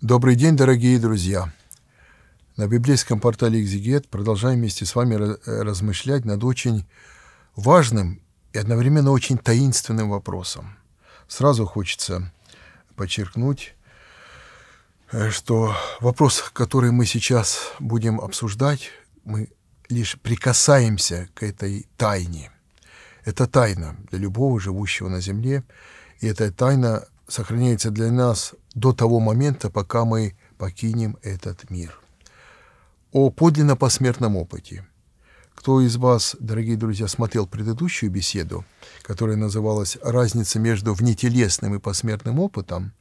Добрый день, дорогие друзья! На библейском портале «Экзегет» продолжаем вместе с вами размышлять над очень важным и одновременно очень таинственным вопросом. Сразу хочется подчеркнуть, э, что вопрос, который мы сейчас будем обсуждать, мы лишь прикасаемся к этой тайне. Это тайна для любого живущего на земле, и эта тайна сохраняется для нас до того момента, пока мы покинем этот мир. О подлинно посмертном опыте. Кто из вас, дорогие друзья, смотрел предыдущую беседу, которая называлась «Разница между внетелесным и посмертным опытом»,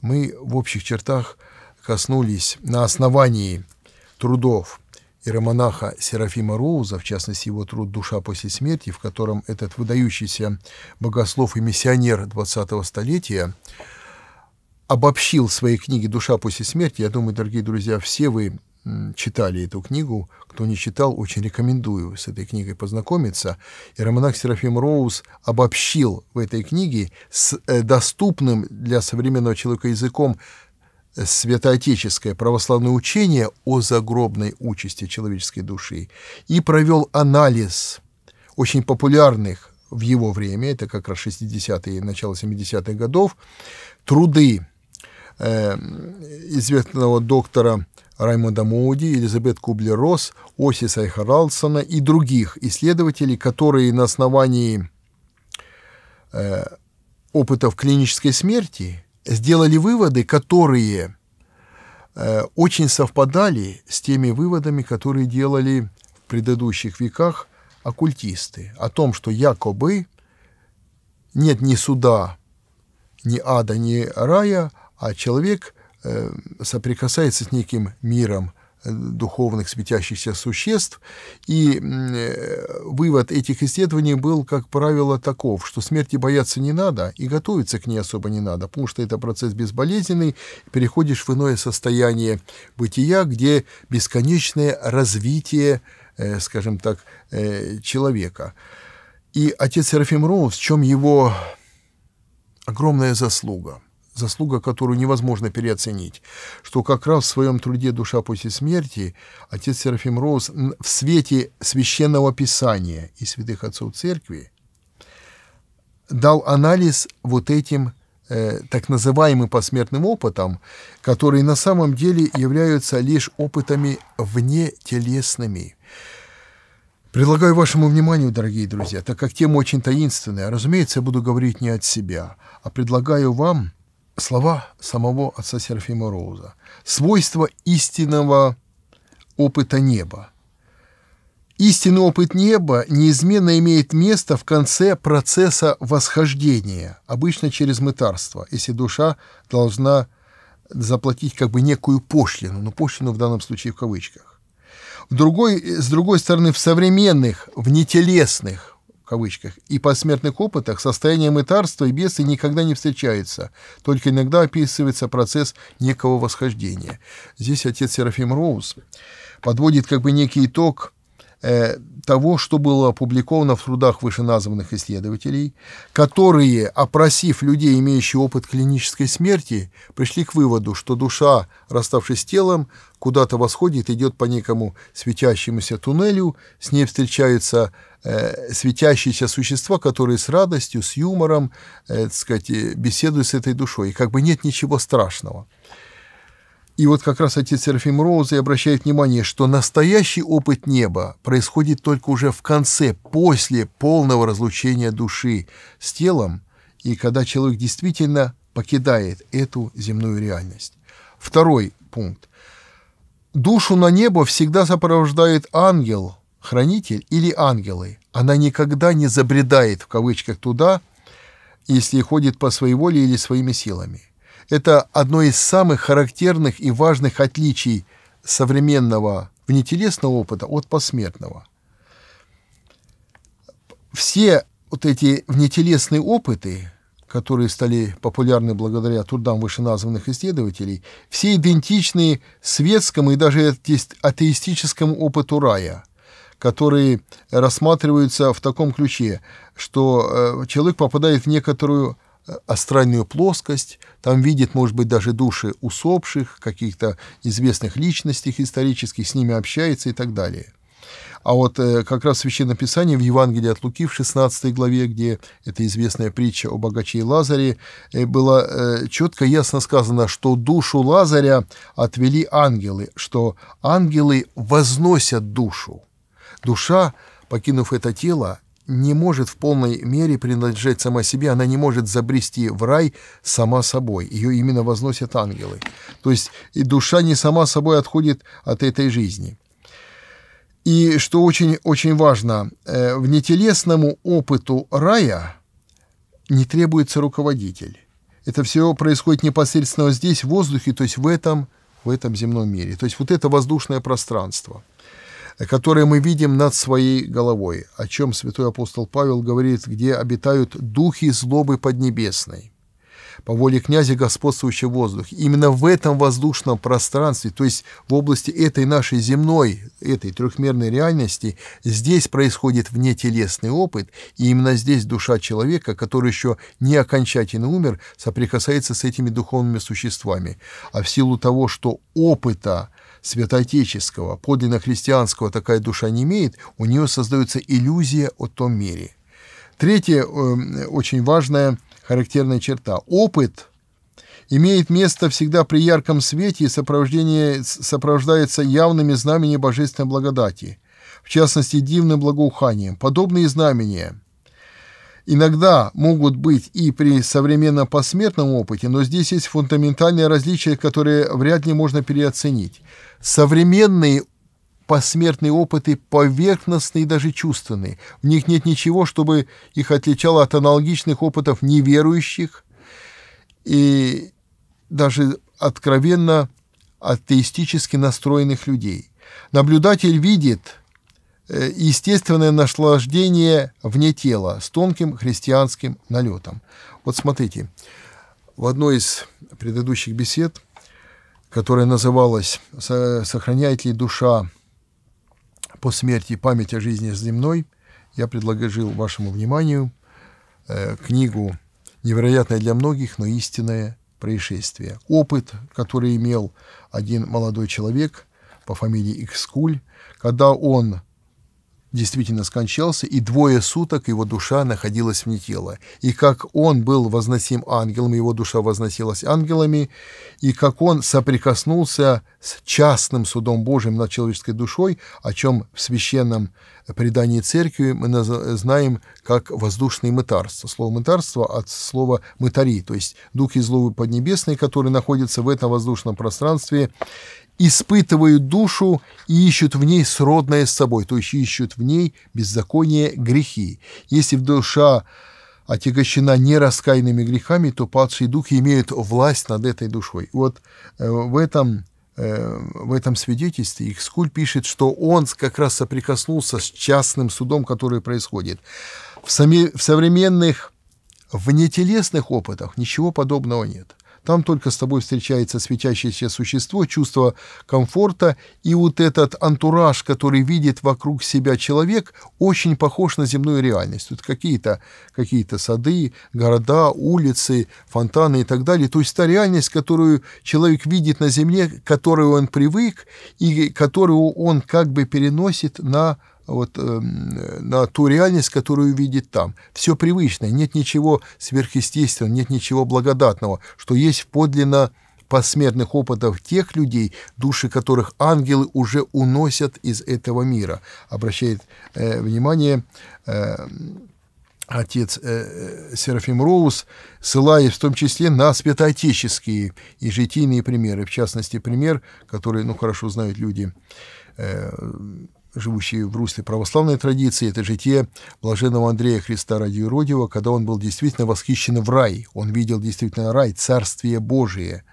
мы в общих чертах коснулись на основании трудов иеромонаха Серафима Роуза, в частности его труд «Душа после смерти», в котором этот выдающийся богослов и миссионер 20-го столетия – обобщил в своей книге «Душа после смерти». Я думаю, дорогие друзья, все вы читали эту книгу. Кто не читал, очень рекомендую с этой книгой познакомиться. И романах Серафим Роуз обобщил в этой книге с э, доступным для современного человека языком э, святоотеческое православное учение о загробной участи человеческой души и провел анализ очень популярных в его время, это как раз 60-е начало 70-х годов, труды Э, известного доктора Раймонда Моуди, Елизабет Кублер-Росс, Осиса и и других исследователей, которые на основании э, опытов клинической смерти сделали выводы, которые э, очень совпадали с теми выводами, которые делали в предыдущих веках оккультисты о том, что якобы нет ни суда, ни ада, ни рая, а человек э, соприкасается с неким миром э, духовных светящихся существ. И э, вывод этих исследований был, как правило, таков, что смерти бояться не надо и готовиться к ней особо не надо, потому что это процесс безболезненный, переходишь в иное состояние бытия, где бесконечное развитие, скажем так, человека. И отец Серафим Роуз, в чем его огромная заслуга – заслуга которую невозможно переоценить, что как раз в своем труде «Душа после смерти» отец Серафим Роуз в свете священного писания и святых отцов церкви дал анализ вот этим э, так называемым посмертным опытом, которые на самом деле являются лишь опытами внетелесными. Предлагаю вашему вниманию, дорогие друзья, так как тема очень таинственная, разумеется, я буду говорить не от себя, а предлагаю вам – слова самого отца Серафима Роуза. Свойство истинного опыта неба. Истинный опыт неба неизменно имеет место в конце процесса восхождения, обычно через мытарство, если душа должна заплатить как бы некую пошлину, но ну, пошлину в данном случае в кавычках. В другой, с другой стороны, в современных, в нетелесных кавычках, и посмертных опытах состояние мытарства и бесы никогда не встречаются, только иногда описывается процесс некого восхождения. Здесь отец Серафим Роуз подводит как бы некий итог э, того, что было опубликовано в трудах вышеназванных исследователей, которые, опросив людей, имеющих опыт клинической смерти, пришли к выводу, что душа, расставшись с телом, куда-то восходит, идет по некому светящемуся туннелю, с ней встречаются Э, светящиеся существа, которые с радостью, с юмором, э, так сказать, э, беседуют с этой душой. И как бы нет ничего страшного. И вот как раз отец Серафим Роуз обращает внимание, что настоящий опыт неба происходит только уже в конце, после полного разлучения души с телом, и когда человек действительно покидает эту земную реальность. Второй пункт. Душу на небо всегда сопровождает ангел, хранитель или ангелы. Она никогда не забредает в кавычках туда, если ходит по своей воле или своими силами. Это одно из самых характерных и важных отличий современного внетелесного опыта от посмертного. Все вот эти внетелесные опыты, которые стали популярны благодаря трудам вышеназванных исследователей, все идентичны светскому и даже атеистическому опыту рая – которые рассматриваются в таком ключе, что э, человек попадает в некоторую э, астральную плоскость, там видит, может быть, даже души усопших, каких-то известных личностей исторических, с ними общается и так далее. А вот э, как раз в Священном Писании, в Евангелии от Луки, в 16 главе, где эта известная притча о богаче и Лазаре, было четко ясно сказано, что душу Лазаря отвели ангелы, что ангелы возносят душу. Душа, покинув это тело, не может в полной мере принадлежать сама себе, она не может забрести в рай сама собой. Ее именно возносят ангелы. То есть и душа не сама собой отходит от этой жизни. И что очень-очень важно, э, внетелесному опыту рая не требуется руководитель. Это все происходит непосредственно здесь, в воздухе, то есть в этом, в этом земном мире. То есть вот это воздушное пространство – которые мы видим над своей головой, о чем святой апостол Павел говорит, где обитают духи злобы поднебесной по воле князя господствующий воздух. Именно в этом воздушном пространстве, то есть в области этой нашей земной, этой трехмерной реальности, здесь происходит внетелесный опыт, и именно здесь душа человека, который еще не окончательно умер, соприкасается с этими духовными существами. А в силу того, что опыта святоотеческого, подлинно христианского такая душа не имеет, у нее создается иллюзия о том мире. Третья э, очень важная характерная черта. Опыт имеет место всегда при ярком свете и сопровождение, сопровождается явными знамениями божественной благодати, в частности, дивным благоуханием. Подобные знамения – иногда могут быть и при современном посмертном опыте, но здесь есть фундаментальные различия, которые вряд ли можно переоценить. Современные посмертные опыты поверхностные и даже чувственные. В них нет ничего, чтобы их отличало от аналогичных опытов неверующих и даже откровенно атеистически настроенных людей. Наблюдатель видит э, естественное наслаждение вне тела с тонким христианским налетом. Вот смотрите, в одной из предыдущих бесед – которая называлась «Сохраняет ли душа по смерти память о жизни земной», я предложил вашему вниманию э, книгу «Невероятное для многих, но истинное происшествие». Опыт, который имел один молодой человек по фамилии Икскуль, когда он действительно скончался, и двое суток его душа находилась вне тела. И как он был возносим ангелом, его душа возносилась ангелами, и как он соприкоснулся с частным судом Божьим над человеческой душой, о чем в священном предании церкви мы знаем как воздушное мытарство. Слово мытарство от слова мытари, то есть духи зловы поднебесные, которые находятся в этом воздушном пространстве испытывают душу и ищут в ней сродное с собой, то есть ищут в ней беззаконие, грехи. Если в душа отягощена нераскаянными грехами, то падшие духи имеют власть над этой душой. Вот э, в этом э, в этом свидетельстве Икскуль пишет, что он как раз соприкоснулся с частным судом, который происходит. В, сами, в современных внетелесных опытах ничего подобного нет. Там только с тобой встречается светящееся существо, чувство комфорта, и вот этот антураж, который видит вокруг себя человек, очень похож на земную реальность. Тут какие-то какие сады, города, улицы, фонтаны и так далее. То есть та реальность, которую человек видит на земле, к которой он привык и которую он как бы переносит на вот, э, на ту реальность, которую видит там. Все привычное, нет ничего сверхъестественного, нет ничего благодатного, что есть подлинно посмертных опытов тех людей, души которых ангелы уже уносят из этого мира. Обращает э, внимание э, отец э, э Серафим Роуз, ссылаясь в том числе на святоотеческие и житийные примеры, в частности, пример, который ну, хорошо знают люди э, живущие в русле православной традиции, это житие блаженного Андрея Христа ради Иродиева, когда он был действительно восхищен в рай. Он видел действительно рай, Царствие Божие.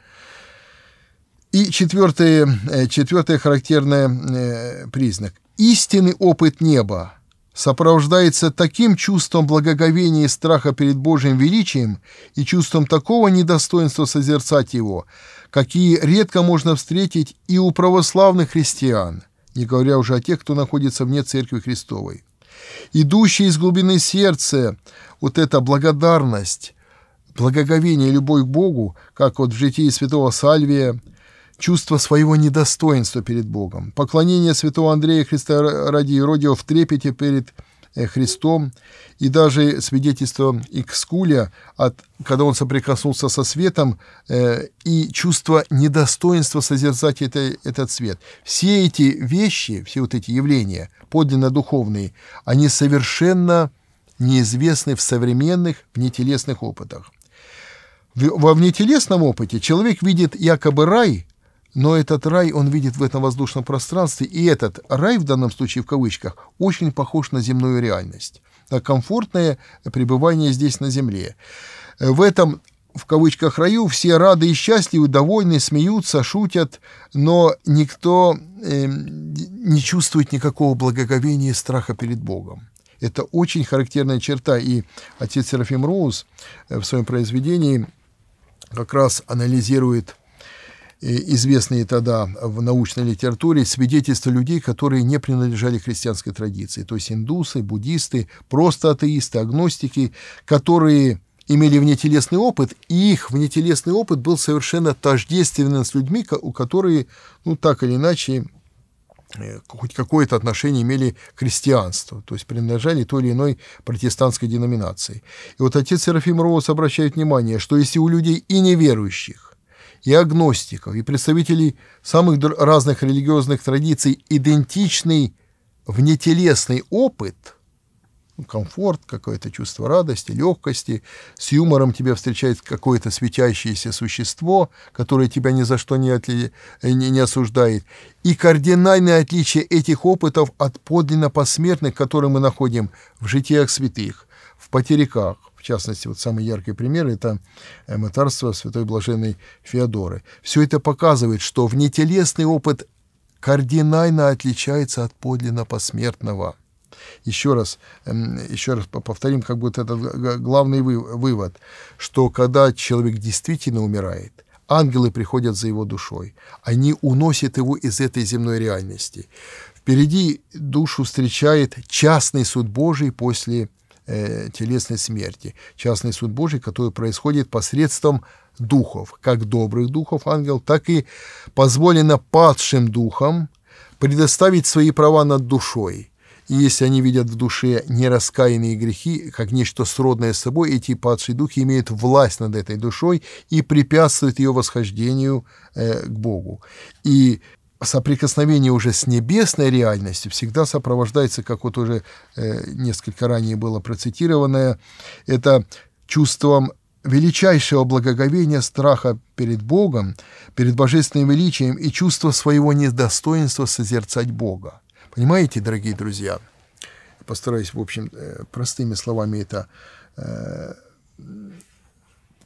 И четвертый, э, четвертый характерный э, признак. Истинный опыт неба сопровождается таким чувством благоговения и страха перед Божьим величием и чувством такого недостоинства созерцать его, какие редко можно встретить и у православных христиан – не говоря уже о тех, кто находится вне Церкви Христовой. Идущая из глубины сердца вот эта благодарность, благоговение, любовь к Богу, как вот в житии святого Сальвия, чувство своего недостоинства перед Богом, поклонение святого Андрея Христа ради Иродио в трепете перед Богом, Э, Христом, и даже свидетельство Икскуля, от, когда он соприкоснулся со светом, э, и чувство недостоинства созерцать это, этот свет. Все эти вещи, все вот эти явления, подлинно духовные, они совершенно неизвестны в современных внетелесных опытах. Во внетелесном опыте человек видит якобы рай – но этот рай он видит в этом воздушном пространстве, и этот рай, в данном случае в кавычках, очень похож на земную реальность, на комфортное пребывание здесь на земле. Э, в этом в кавычках раю все рады и счастливы, довольны, смеются, шутят, но никто э, не чувствует никакого благоговения и страха перед Богом. Это очень характерная черта, и отец Серафим Роуз э, в своем произведении как раз анализирует известные тогда в научной литературе свидетельства людей, которые не принадлежали христианской традиции, то есть индусы, буддисты, просто атеисты, агностики, которые имели внетелесный опыт, и их внетелесный опыт был совершенно тождественен с людьми, у которых ну, так или иначе, э, хоть какое-то отношение имели к христианству, то есть принадлежали той или иной протестантской деноминации. И вот отец Серафим Роуз обращает внимание, что если у людей и неверующих и агностиков, и представителей самых разных религиозных традиций идентичный внетелесный опыт, ну, комфорт, какое-то чувство радости, легкости, с юмором тебя встречает какое-то светящееся существо, которое тебя ни за что не, отли... Э, не, не осуждает, и кардинальное отличие этих опытов от подлинно посмертных, которые мы находим в житиях святых, в потериках, в частности, вот самый яркий пример – это э, мытарство святой блаженной Феодоры. Все это показывает, что внетелесный опыт кардинально отличается от подлинно посмертного. Еще раз, эм, еще раз повторим, как будто этот главный вывод, что когда человек действительно умирает, ангелы приходят за его душой, они уносят его из этой земной реальности. Впереди душу встречает частный суд Божий после э, телесной смерти. Частный суд Божий, который происходит посредством духов, как добрых духов ангел, так и позволено падшим духам предоставить свои права над душой. И если они видят в душе нераскаянные грехи, как нечто сродное с собой, эти падшие духи имеют власть над этой душой и препятствуют ее восхождению э, к Богу. И соприкосновение уже с небесной реальностью всегда сопровождается, как вот уже э, несколько ранее было процитированное, это чувством величайшего благоговения, страха перед Богом, перед божественным величием и чувство своего недостоинства созерцать Бога. Понимаете, дорогие друзья? Постараюсь, в общем, э, простыми словами это... Э,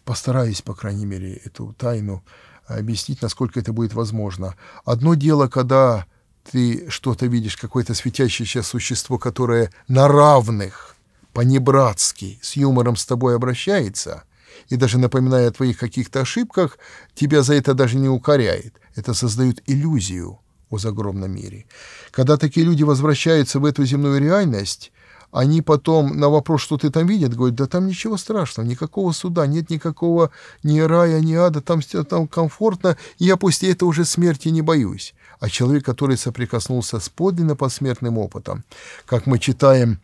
постараюсь, по крайней мере, эту тайну э, объяснить, насколько это будет возможно. Одно дело, когда ты что-то видишь, какое-то светящееся существо, которое на равных, по-небратски, с юмором с тобой обращается, и даже напоминая о твоих каких-то ошибках, тебя за это даже не укоряет. Это создает иллюзию о загромном мире. Когда такие люди возвращаются в эту земную реальность, они потом на вопрос, что ты там видят, говорят, да там ничего страшного, никакого суда, нет никакого ни рая, ни ада, там, там комфортно, и я после этого уже смерти не боюсь. А человек, который соприкоснулся с подлинно посмертным опытом, как мы читаем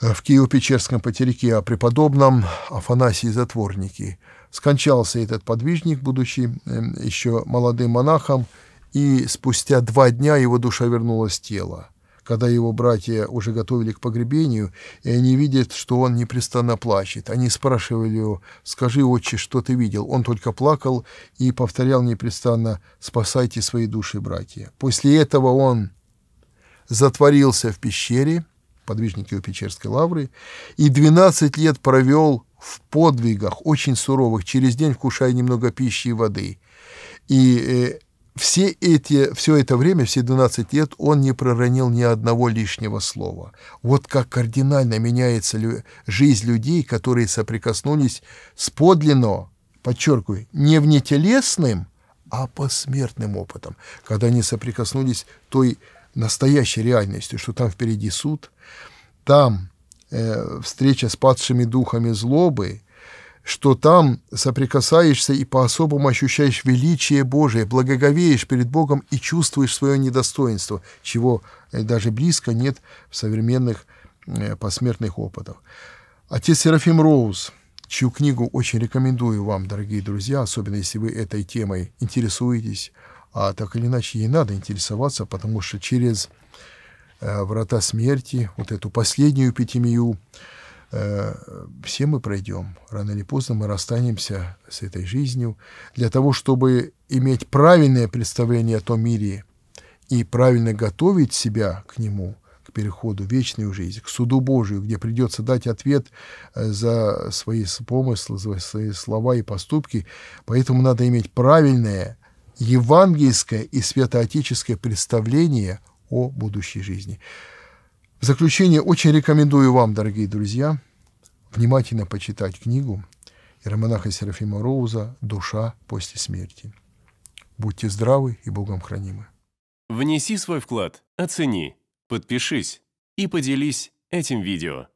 э, в Киево-Печерском Патерике о преподобном Афанасии Затворнике, скончался этот подвижник, будучи эм, еще молодым монахом, и спустя два дня его душа вернулась в тело когда его братья уже готовили к погребению, и они видят, что он непрестанно плачет. Они спрашивали его, «Скажи, отче, что ты видел?» Он только плакал и повторял непрестанно, «Спасайте свои души, братья». После этого он затворился в пещере, подвижники у Печерской лавры, и 12 лет провел в подвигах очень суровых, через день вкушая немного пищи и воды. И э, все эти, все это время, все 12 лет, он не проронил ни одного лишнего слова. Вот как кардинально меняется лю жизнь людей, которые соприкоснулись с подлинно, подчеркиваю, не внетелесным, а посмертным опытом, когда они соприкоснулись той настоящей реальностью, что там впереди суд, там э, встреча с падшими духами злобы, что там соприкасаешься и по-особому ощущаешь величие Божие, благоговеешь перед Богом и чувствуешь свое недостоинство, чего э, даже близко нет в современных э, посмертных опытах. Отец Серафим Роуз, чью книгу очень рекомендую вам, дорогие друзья, особенно если вы этой темой интересуетесь, а так или иначе ей надо интересоваться, потому что через э, врата смерти, вот эту последнюю пятимию, Э, все мы пройдем. Рано или поздно мы расстанемся с этой жизнью. Для того, чтобы иметь правильное представление о том мире и правильно готовить себя к нему, к переходу в вечную жизнь, к суду Божию, где придется дать ответ э, за свои помыслы, за свои слова и поступки. Поэтому надо иметь правильное евангельское и святоотеческое представление о будущей жизни заключение очень рекомендую вам, дорогие друзья, внимательно почитать книгу Романаха Серафима Роуза «Душа после смерти». Будьте здравы и Богом хранимы. Внеси свой вклад, оцени, подпишись и поделись этим видео.